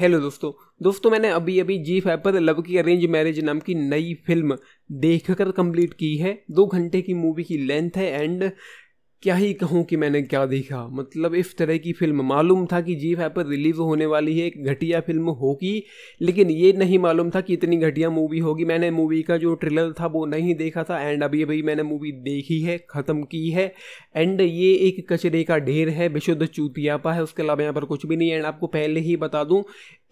hello दोस्तों दोस्तों मैंने अभी अभी जी फाइव पर लव की अरेंज मैरिज नाम की नई फिल्म देखकर कंप्लीट की है दो घंटे की मूवी की लेंथ है एंड क्या ही कहूँ कि मैंने क्या देखा मतलब इस तरह की फिल्म मालूम था कि जी फाइव पर रिलीज़ होने वाली है एक घटिया फिल्म होगी लेकिन ये नहीं मालूम था कि इतनी घटिया मूवी होगी मैंने मूवी का जो ट्रेलर था वो नहीं देखा था एंड अभी अभी मैंने मूवी देखी है ख़त्म की है एंड ये एक कचरे का ढेर है विशुद्ध चूतियापा है उसके अलावा यहाँ पर कुछ भी नहीं है एंड आपको पहले ही बता दूँ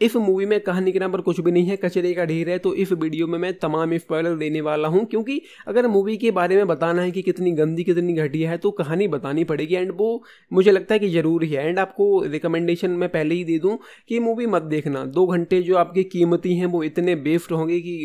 इफ मूवी में कहानी के नाम पर कुछ भी नहीं है कचरे का ढेर है तो इस वीडियो में मैं तमाम इफ पैरल देने वाला हूँ क्योंकि अगर मूवी के बारे में बताना है कि कितनी गंदी कितनी घटिया है तो कहानी बतानी पड़ेगी एंड वो मुझे लगता है कि ज़रूरी है एंड आपको रिकमेंडेशन मैं पहले ही दे दूँ कि मूवी मत देखना दो घंटे जो आपकी कीमती हैं वो इतने बेफ्ट होंगे कि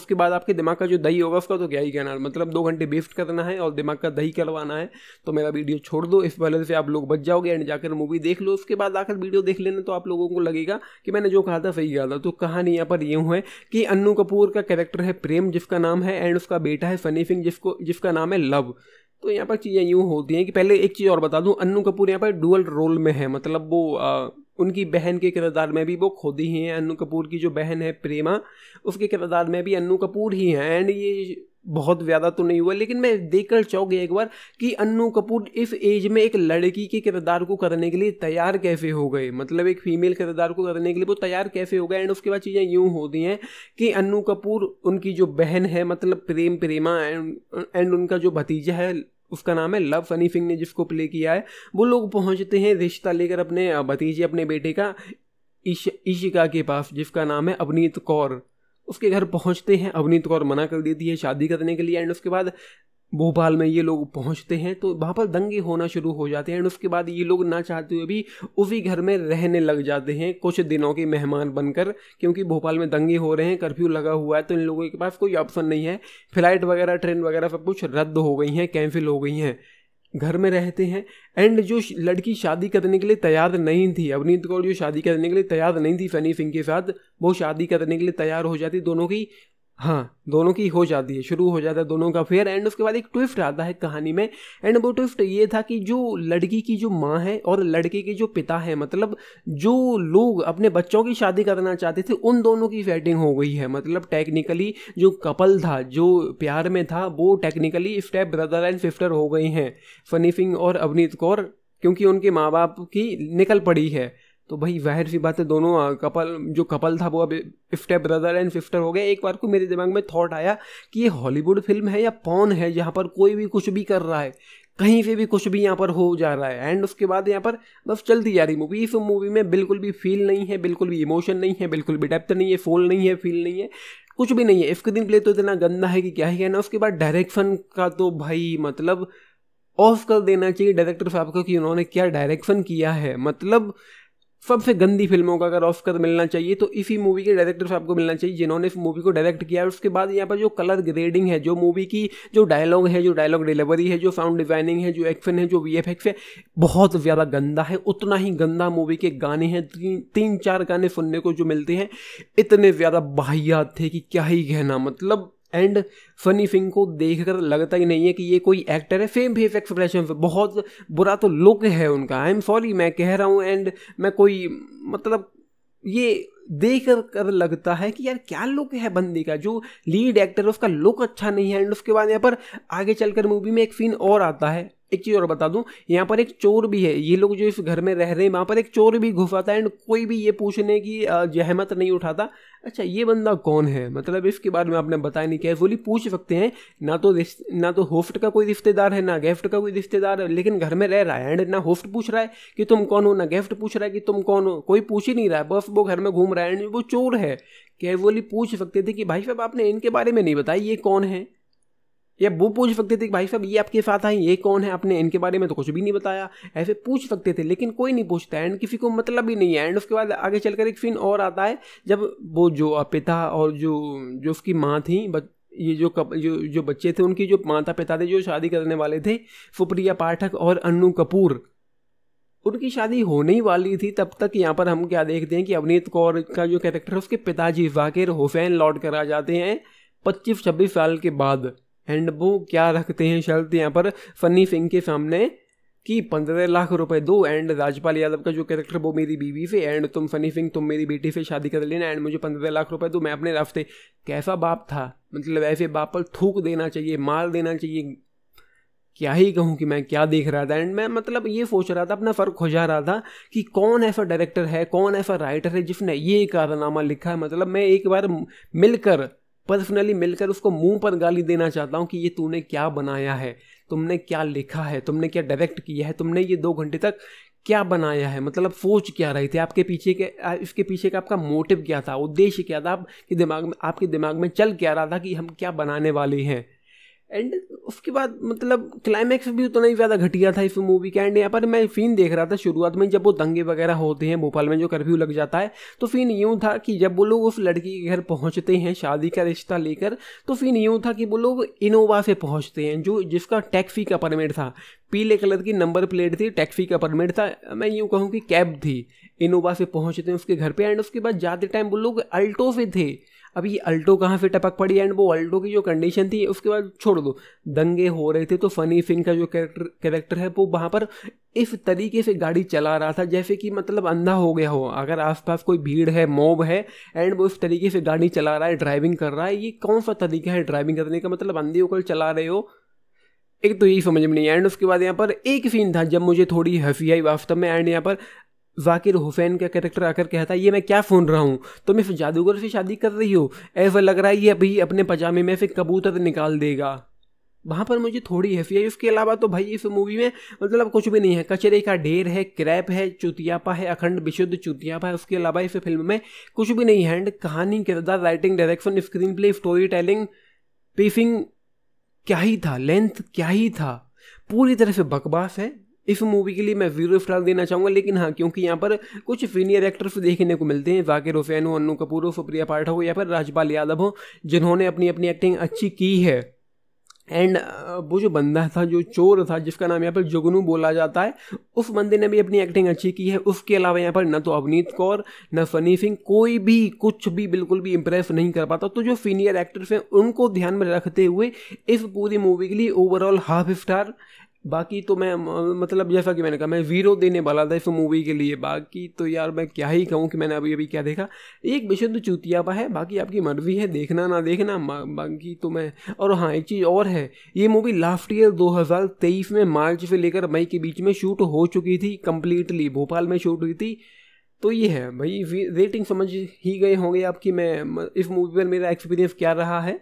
उसके बाद आपके दिमाग का जो दही होगा उसका तो क्या ही कहना मतलब दो घंटे बेफ्ट करना है और दिमाग का दही करवाना है तो मेरा वीडियो छोड़ दो इस पैरल से आप लोग बच जाओगे एंड जाकर मूवी देख लो उसके बाद आकर वीडियो देख लेना तो आप लोगों को लगेगा कि मैंने जो कहा था सही कहा था तो कहानी यहाँ पर यूँ है कि अन्नू कपूर का कैरेक्टर है प्रेम जिसका नाम है एंड उसका बेटा है सनी सिंह जिसको जिसका नाम है लव तो यहाँ पर चीज़ें यूँ होती हैं कि पहले एक चीज़ और बता दूँ अन्नू कपूर यहाँ पर डुअल रोल में है मतलब वो उनकी बहन के किरदार में भी वो खुद ही हैं अन्नू कपूर की जो बहन है प्रेमा उसके किरदार में भी अन्नू कपूर ही हैं एंड ये बहुत ज़्यादा तो नहीं हुआ लेकिन मैं देख कर गया एक बार कि अन्नू कपूर इस एज में एक लड़की के किरदार को करने के लिए तैयार कैसे हो गए मतलब एक फीमेल किरदार को करने के लिए वो तैयार कैसे हो गए एंड उसके बाद चीज़ें यूँ होती हैं कि अन्नू कपूर उनकी जो बहन है मतलब प्रेम प्रेमा एंड एंड उनका जो भतीजा है उसका नाम है लव फनी सिंह ने जिसको प्ले किया है वो लोग पहुंचते हैं रिश्ता लेकर अपने भतीजे अपने बेटे का इश इशिका के पास जिसका नाम है अवनीत कौर उसके घर पहुंचते हैं अवनीत कौर मना कर देती है शादी करने के लिए एंड उसके बाद भोपाल में ये लोग पहुंचते हैं तो वहाँ पर दंगे होना शुरू हो जाते हैं एंड उसके बाद ये लोग ना चाहते हुए भी उसी घर में रहने लग जाते हैं कुछ दिनों के मेहमान बनकर क्योंकि भोपाल में दंगे हो रहे हैं कर्फ्यू लगा हुआ है तो इन लोगों के पास कोई ऑप्शन नहीं है फ्लाइट वगैरह ट्रेन वगैरह सब कुछ रद्द हो गई हैं कैंसिल हो गई हैं घर में रहते हैं एंड जो लड़की शादी करने के लिए तैयार नहीं थी अवनीत कौर जो शादी करने के लिए तैयार नहीं थी सनी सिंह के साथ वो शादी करने के लिए तैयार हो जाती दोनों की हाँ दोनों की हो जाती है शुरू हो जाता है दोनों का फेयर एंड उसके बाद एक ट्विफ्ट आता है कहानी में एंड वो ट्विफ्ट ये था कि जो लड़की की जो माँ है और लड़के के जो पिता है मतलब जो लोग अपने बच्चों की शादी करना चाहते थे उन दोनों की सेटिंग हो गई है मतलब टेक्निकली जो कपल था जो प्यार में था वो technically step brother and sister हो गई हैं फनी सिंह और अवनीत कौर क्योंकि उनके माँ बाप की निकल पड़ी है तो भाई जाहिर सी बात है दोनों कपल जो कपल था वो अब फिफ्टे ब्रदर एंड सिस्टर हो गए एक बार को मेरे दिमाग में थॉट आया कि ये हॉलीवुड फिल्म है या पौन है यहाँ पर कोई भी कुछ भी कर रहा है कहीं से भी कुछ भी यहाँ पर हो जा रहा है एंड उसके बाद यहाँ पर बस चलती जा रही मूवी इस मूवी में बिल्कुल भी फील नहीं है बिल्कुल भी इमोशन नहीं है बिल्कुल भी डेप्थ नहीं है फोल नहीं है फील नहीं है कुछ भी नहीं है इसके दिन प्ले तो इतना गंदा है कि क्या ही कहना उसके बाद डायरेक्शन का तो भाई मतलब ऑफ कर देना चाहिए डायरेक्टर साहब को कि उन्होंने क्या डायरेक्शन किया है मतलब सबसे गंदी फिल्मों का अगर ऑस्कर मिलना चाहिए तो इसी मूवी के डायरेक्टर साहब को मिलना चाहिए जिन्होंने इस मूवी को डायरेक्ट किया है उसके बाद यहाँ पर जो कलर ग्रेडिंग है जो मूवी की जो डायलॉग है जो डायलॉग डिलीवरी है जो साउंड डिजाइनिंग है जो एक्शन है जो वी है बहुत ज़्यादा गंदा है उतना ही गंदा मूवी के गाने हैं तीन तीन चार गाने सुनने को जो मिलते हैं इतने ज़्यादा बाहियात थे कि क्या ही कहना मतलब एंड फनी फिंग को देख कर लगता ही नहीं है कि ये कोई एक्टर है फेम फेफ एक्सप्रेशन बहुत बुरा तो लुक है उनका आई एम सॉरी मैं कह रहा हूँ एंड मैं कोई मतलब ये देख कर लगता है कि यार क्या लुक है बंदी का जो लीड एक्टर है उसका लुक अच्छा नहीं है एंड उसके बाद यहाँ पर आगे चलकर मूवी में एक सीन और आता है एक चीज़ और बता दूं यहाँ पर एक चोर भी है ये लोग जो इस घर में रह रहे हैं वहाँ पर एक चोर भी घुसाता है एंड कोई भी ये पूछने की जहमत नहीं उठाता अच्छा ये बंदा कौन है मतलब इसके बारे में आपने बताया नहीं कैजुअली पूछ सकते हैं ना तो ना तो होफ्ट का कोई रिश्तेदार है ना गेफ्ट का कोई रिश्तेदार है लेकिन घर में रह रहा है एंड ना होफ्ट पूछ रहा है कि तुम कौन हो ना गेफ्ट पूछ रहा है कि तुम कौन हो कोई पूछ ही नहीं रहा है बस वो घर में घूम रहा है एंड वो चोर है कैजुअली पूछ सकते थे कि भाई साहब आपने इनके बारे में नहीं बताया ये कौन है या वो पूछ सकते थे कि भाई साहब ये आपके साथ आए ये कौन है आपने इनके बारे में तो कुछ भी नहीं बताया ऐसे पूछ सकते थे लेकिन कोई नहीं पूछता एंड किसी को मतलब ही नहीं है एंड उसके बाद आगे चलकर एक सीन और आता है जब वो जो पिता और जो जो उसकी माँ थी बच, ये जो कप जो जो बच्चे थे उनकी जो माता पिता थे जो शादी करने वाले थे सुप्रिया पाठक और अन्नू कपूर उनकी शादी होने ही वाली थी तब तक यहाँ पर हम क्या देखते हैं कि अवनीत कौर का जो कैरेक्टर है उसके पिताजी जाकिर हुसैन लौट कर आ जाते हैं पच्चीस छब्बीस साल के बाद एंड वो क्या रखते हैं शर्त यहाँ पर फनी सिंह के सामने कि पंद्रह लाख रुपए दो एंड राजपाल यादव का जो कैरेक्टर वो मेरी बीवी से एंड तुम फनी सिंह तुम मेरी बेटी से शादी कर लेना एंड मुझे पंद्रह लाख रुपए दो मैं अपने रास्ते कैसा बाप था मतलब ऐसे बाप पर थूक देना चाहिए मार देना चाहिए क्या ही कहूँ कि मैं क्या देख रहा था एंड मैं मतलब ये सोच रहा था अपना फ़र्क खोजा रहा था कि कौन ऐसा डायरेक्टर है कौन ऐसा राइटर है जिसने ये कारनामा लिखा है मतलब मैं एक बार मिलकर पर्सनली मिलकर उसको मुंह पर गाली देना चाहता हूँ कि ये तूने क्या बनाया है तुमने क्या लिखा है तुमने क्या डायरेक्ट किया है तुमने ये दो घंटे तक क्या बनाया है मतलब सोच क्या रही थी आपके पीछे के इसके पीछे का आपका मोटिव क्या था उद्देश्य क्या था आपके दिमाग में आपके दिमाग में चल क्या रहा था कि हम क्या बनाने वाले हैं एंड उसके बाद मतलब क्लाइमैक्स भी उतना ही ज़्यादा घटिया था इस मूवी का एंड यहाँ पर मैं फीन देख रहा था शुरुआत में जब वो दंगे वगैरह होते हैं भोपाल में जो कर्फ्यू लग जाता है तो सीन यूँ था कि जब वो लोग उस लड़की के घर पहुँचते हैं शादी का रिश्ता लेकर तो फीन यूँ था कि वो लोग इनोवा से पहुँचते हैं जो जिसका टैक्सी का परमिट था पीले कलर की नंबर प्लेट थी टैक्सी का परमिट था मैं यूँ कहूँ कि कैब थी इनोवा से पहुँचते हैं उसके घर पर एंड उसके बाद ज़्यादा टाइम वो लोग अल्टो से थे अब ये अल्टो कहाँ फिर टपक पड़ी एंड वो अल्टो की जो कंडीशन थी उसके बाद छोड़ दो दंगे हो रहे थे तो फनी फिन का जो कैरेक्टर कैरेक्टर है वो वहाँ पर इस तरीके से गाड़ी चला रहा था जैसे कि मतलब अंधा हो गया हो अगर आसपास कोई भीड़ है मोब है एंड वो इस तरीके से गाड़ी चला रहा है ड्राइविंग कर रहा है ये कौन सा तरीका है ड्राइविंग करने का मतलब अंधे होकर चला रहे हो एक तो यही समझ में नहीं आया एंड उसके बाद यहाँ पर एक सीन था जब मुझे थोड़ी हंसी आई वास्तव में एंड यहाँ पर जाकिर हुसैन का कैरेक्टर आकर कहता है ये मैं क्या फोन रहा हूँ तुम तो इस जादूगर से शादी कर रही हो ऐसा लग रहा है ये अभी अपने पजामे में से कबूतर निकाल देगा वहाँ पर मुझे थोड़ी हैसी है उसके अलावा तो भाई इस मूवी में मतलब कुछ भी नहीं है कचरे का ढेर है क्रैप है चुतियापा है अखंड विशुद्ध चुतियापा है उसके अलावा इस फिल्म में कुछ भी नहीं है एंड कहानी किरदार writing direction screenplay storytelling pacing क्या ही था लेंथ क्या ही था पूरी तरह से बकवास है इस मूवी के लिए मैं जीरो स्टार देना चाहूँगा लेकिन हाँ क्योंकि यहाँ पर कुछ सीनियर एक्टर्स देखने को मिलते हैं वाकिर हुसैन हो अनु कपूर हो सुप्रिया पाठक हो या फिर राजपाल यादव हो जिन्होंने अपनी अपनी एक्टिंग अच्छी की है एंड वो जो बंदा था जो चोर था जिसका नाम यहाँ पर जुगनू बोला जाता है उस बंदे ने भी अपनी एक्टिंग अच्छी की है उसके अलावा यहाँ पर न तो अवनीत कौर न सनी सिंह कोई भी कुछ भी बिल्कुल भी इम्प्रेस नहीं कर पाता तो जो सीनियर एक्टर्स हैं उनको ध्यान में रखते हुए इस पूरी मूवी के लिए ओवरऑल हाफ स्टार बाकी तो मैं मतलब जैसा कि मैंने कहा मैं ज़ीरो देने वाला था इस मूवी के लिए बाकी तो यार मैं क्या ही कहूँ कि मैंने अभी अभी क्या देखा एक बेशुद्ध पा है बाकी आपकी मर्जी है देखना ना देखना बाकी तो मैं और हाँ एक चीज़ और है ये मूवी लास्ट ईयर 2023 में मार्च से लेकर मई के बीच में शूट हो चुकी थी कम्प्लीटली भोपाल में शूट हुई थी तो ये है भाई रेटिंग समझ ही गए होंगे आपकी मैं इस मूवी पर मेरा एक्सपीरियंस क्या रहा है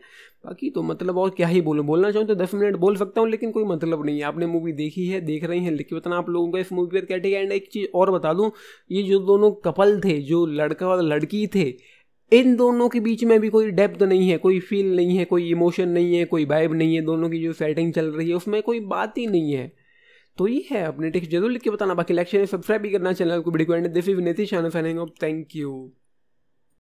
बाकी तो मतलब और क्या ही बोलूँ बोलना चाहूँ तो दस मिनट बोल सकता हूँ लेकिन कोई मतलब नहीं है आपने मूवी देखी है देख रही हैं लेकिन बताना आप लोगों का इस मूवी पर क्या ठीक है एंड एक चीज़ और बता दूँ ये जो दोनों कपल थे जो लड़का और लड़की थे इन दोनों के बीच में भी कोई डेप्थ नहीं है कोई फील नहीं है कोई इमोशन नहीं है कोई वाइब नहीं है दोनों की जो सेटिंग चल रही है उसमें कोई बात ही नहीं है तो ये है अपने टेक्स्ट जरूर लिख के बताना बाकी लाइक शेयर सब्सक्राइब भी करना चैनल को वीडियो को एंड दिस थैंक यू